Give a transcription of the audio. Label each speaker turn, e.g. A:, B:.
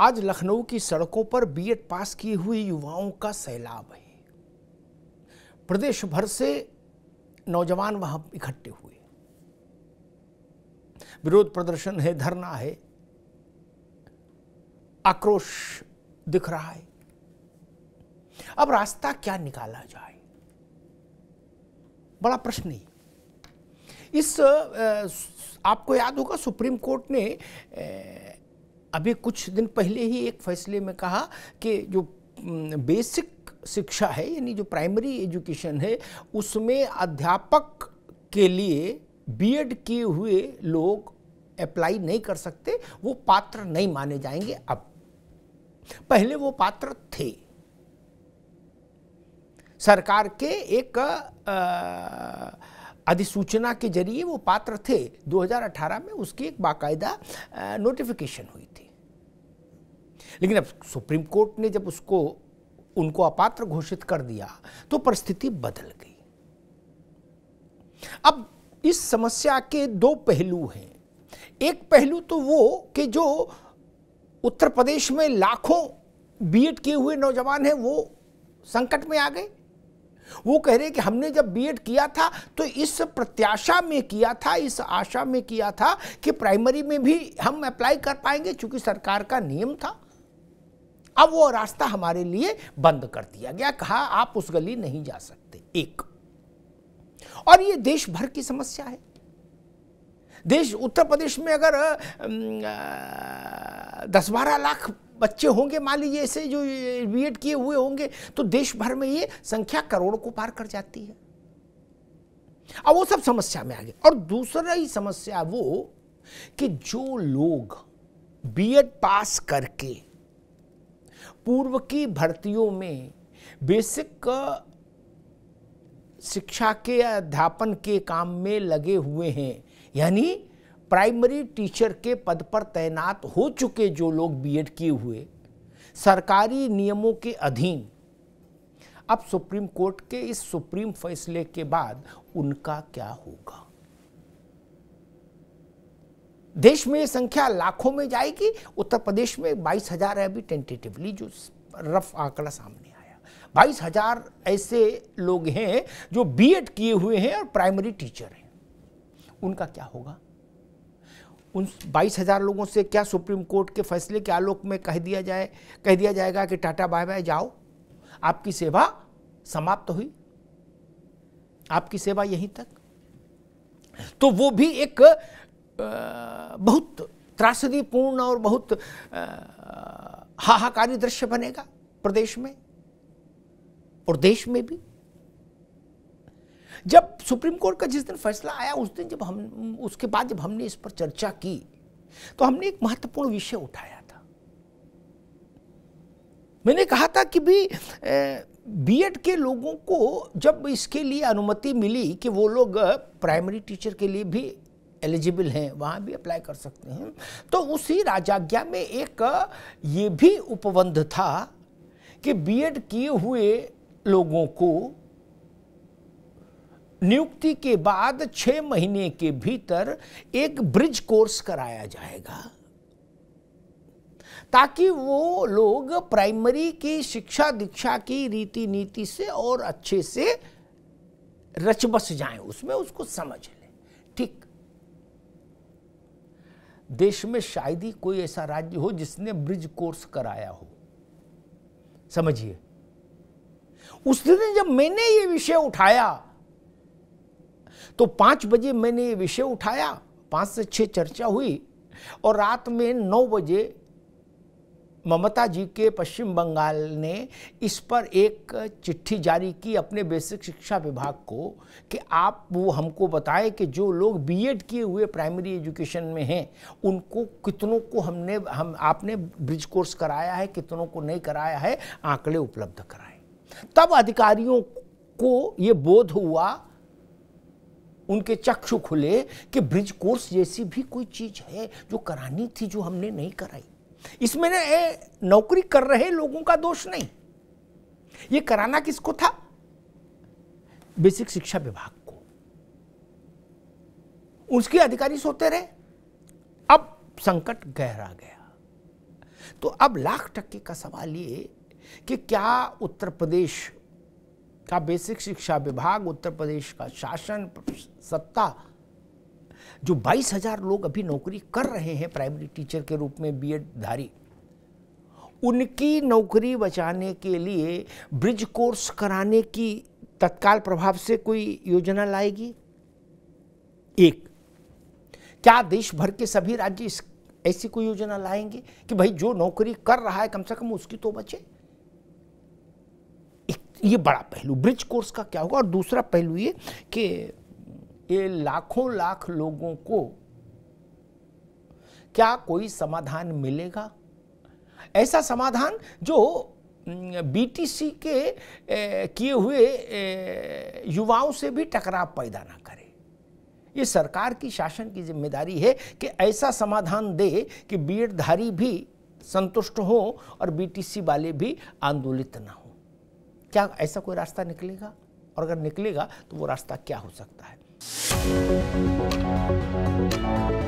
A: आज लखनऊ की सड़कों पर बीएड पास किए हुए युवाओं का सैलाब है प्रदेश भर से नौजवान वहां इकट्ठे हुए विरोध प्रदर्शन है धरना है आक्रोश दिख रहा है अब रास्ता क्या निकाला जाए बड़ा प्रश्न ही इस आपको याद होगा सुप्रीम कोर्ट ने अभी कुछ दिन पहले ही एक फैसले में कहा कि जो बेसिक शिक्षा है यानी जो प्राइमरी एजुकेशन है उसमें अध्यापक के लिए बीएड किए हुए लोग अप्लाई नहीं कर सकते वो पात्र नहीं माने जाएंगे अब पहले वो पात्र थे सरकार के एक आ, अधिसूचना के जरिए वो पात्र थे 2018 में उसकी एक बाकायदा नोटिफिकेशन हुई थी लेकिन अब सुप्रीम कोर्ट ने जब उसको उनको अपात्र घोषित कर दिया तो परिस्थिति बदल गई अब इस समस्या के दो पहलू हैं एक पहलू तो वो कि जो उत्तर प्रदेश में लाखों बीएड किए हुए नौजवान हैं वो संकट में आ गए वो कह रहे हैं कि हमने जब बीएड किया था तो इस प्रत्याशा में किया था इस आशा में किया था कि प्राइमरी में भी हम अप्लाई कर पाएंगे चूंकि सरकार का नियम था अब वो रास्ता हमारे लिए बंद कर दिया गया कहा आप उस गली नहीं जा सकते एक और ये देश भर की समस्या है देश उत्तर प्रदेश में अगर दस बारह लाख बच्चे होंगे मान लीजिए ऐसे जो बी किए हुए होंगे तो देश भर में ये संख्या करोड़ों को पार कर जाती है अब वो सब समस्या में आ गए और दूसरा ही समस्या वो कि जो लोग बी पास करके पूर्व की भर्तियों में बेसिक शिक्षा के अध्यापन के काम में लगे हुए हैं यानी प्राइमरी टीचर के पद पर तैनात हो चुके जो लोग बीएड किए हुए सरकारी नियमों के अधीन अब सुप्रीम कोर्ट के इस सुप्रीम फैसले के बाद उनका क्या होगा देश में संख्या लाखों में जाएगी उत्तर प्रदेश में बाईस हजार है अभी टेंटेटिवली जो रफ आंकड़ा सामने आया बाईस हजार ऐसे लोग हैं जो बीएड किए हुए हैं और प्राइमरी टीचर हैं उनका क्या होगा उन बाईस हज़ार लोगों से क्या सुप्रीम कोर्ट के फैसले के आलोक में कह दिया जाए कह दिया जाएगा कि टाटा बाय बाय जाओ आपकी सेवा समाप्त तो हुई आपकी सेवा यहीं तक तो वो भी एक बहुत त्रासदीपूर्ण और बहुत हाहाकारी दृश्य बनेगा प्रदेश में और देश में भी जब सुप्रीम कोर्ट का जिस दिन फैसला आया उस दिन जब हम उसके बाद जब हमने इस पर चर्चा की तो हमने एक महत्वपूर्ण विषय उठाया था मैंने कहा था कि भी बीएड के लोगों को जब इसके लिए अनुमति मिली कि वो लोग प्राइमरी टीचर के लिए भी एलिजिबल हैं वहाँ भी अप्लाई कर सकते हैं तो उसी राजाज्ञा में एक ये भी उपबंध था कि बीएड किए हुए लोगों को नियुक्ति के बाद छह महीने के भीतर एक ब्रिज कोर्स कराया जाएगा ताकि वो लोग प्राइमरी की शिक्षा दीक्षा की रीति नीति से और अच्छे से रच बस जाए उसमें उसको समझ ले ठीक देश में शायद ही कोई ऐसा राज्य हो जिसने ब्रिज कोर्स कराया हो समझिए उस दिन जब मैंने ये विषय उठाया तो पाँच बजे मैंने ये विषय उठाया पाँच से छः चर्चा हुई और रात में नौ बजे ममता जी के पश्चिम बंगाल ने इस पर एक चिट्ठी जारी की अपने बेसिक शिक्षा विभाग को कि आप वो हमको बताएं कि जो लोग बीएड किए हुए प्राइमरी एजुकेशन में हैं उनको कितनों को हमने हम आपने ब्रिज कोर्स कराया है कितनों को नहीं कराया है आंकड़े उपलब्ध कराएं तब अधिकारियों को ये बोध हुआ उनके चक्षु खुले कि ब्रिज कोर्स जैसी भी कोई चीज है जो करानी थी जो हमने नहीं कराई इसमें ना नौकरी कर रहे लोगों का दोष नहीं ये कराना किसको था बेसिक शिक्षा विभाग को उसके अधिकारी सोते रहे अब संकट गहरा गया तो अब लाख टक्के का सवाल ये कि क्या उत्तर प्रदेश का बेसिक शिक्षा विभाग उत्तर प्रदेश का शासन सत्ता जो बाईस हजार लोग अभी नौकरी कर रहे हैं प्राइमरी टीचर के रूप में बीएड धारी उनकी नौकरी बचाने के लिए ब्रिज कोर्स कराने की तत्काल प्रभाव से कोई योजना लाएगी एक क्या देश भर के सभी राज्य ऐसी कोई योजना लाएंगे कि भाई जो नौकरी कर रहा है कम से कम उसकी तो बचे ये बड़ा पहलू ब्रिज कोर्स का क्या होगा और दूसरा पहलू ये कि ये लाखों लाख लोगों को क्या कोई समाधान मिलेगा ऐसा समाधान जो बीटीसी के किए हुए युवाओं से भी टकराव पैदा ना करे ये सरकार की शासन की जिम्मेदारी है कि ऐसा समाधान दे कि बीएडधारी भी संतुष्ट हो और बीटीसी वाले भी आंदोलित ना हो क्या ऐसा कोई रास्ता निकलेगा और अगर निकलेगा तो वो रास्ता क्या हो सकता है